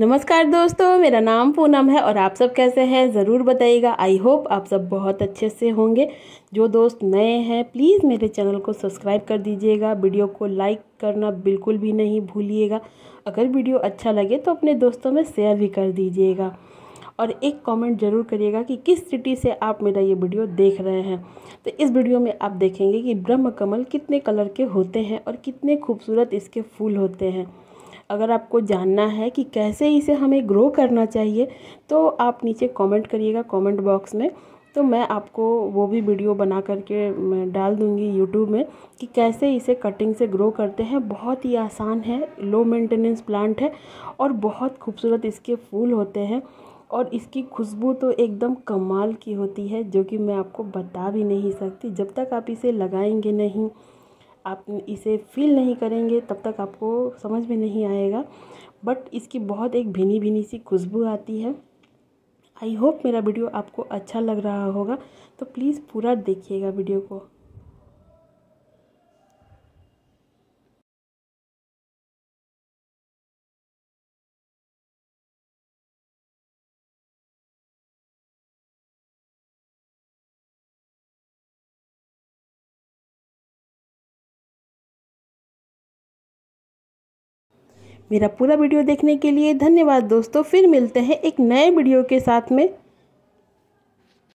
नमस्कार दोस्तों मेरा नाम पूनम है और आप सब कैसे हैं ज़रूर बताइएगा आई होप आप सब बहुत अच्छे से होंगे जो दोस्त नए हैं प्लीज़ मेरे चैनल को सब्सक्राइब कर दीजिएगा वीडियो को लाइक करना बिल्कुल भी नहीं भूलिएगा अगर वीडियो अच्छा लगे तो अपने दोस्तों में शेयर भी कर दीजिएगा और एक कमेंट ज़रूर करिएगा कि किस सिटी से आप मेरा ये वीडियो देख रहे हैं तो इस वीडियो में आप देखेंगे कि ब्रह्म कमल कितने कलर के होते हैं और कितने खूबसूरत इसके फूल होते हैं अगर आपको जानना है कि कैसे इसे हमें ग्रो करना चाहिए तो आप नीचे कमेंट करिएगा कमेंट बॉक्स में तो मैं आपको वो भी वीडियो बना करके डाल दूँगी यूट्यूब में कि कैसे इसे कटिंग से ग्रो करते हैं बहुत ही आसान है लो मेंटेनेंस प्लांट है और बहुत खूबसूरत इसके फूल होते हैं और इसकी खुशबू तो एकदम कमाल की होती है जो कि मैं आपको बता भी नहीं सकती जब तक आप इसे लगाएंगे नहीं आप इसे फ़ील नहीं करेंगे तब तक आपको समझ में नहीं आएगा बट इसकी बहुत एक भीनी भीनी सी खुशबू आती है आई होप मेरा वीडियो आपको अच्छा लग रहा होगा तो प्लीज़ पूरा देखिएगा वीडियो को मेरा पूरा वीडियो देखने के लिए धन्यवाद दोस्तों फिर मिलते हैं एक नए वीडियो के साथ में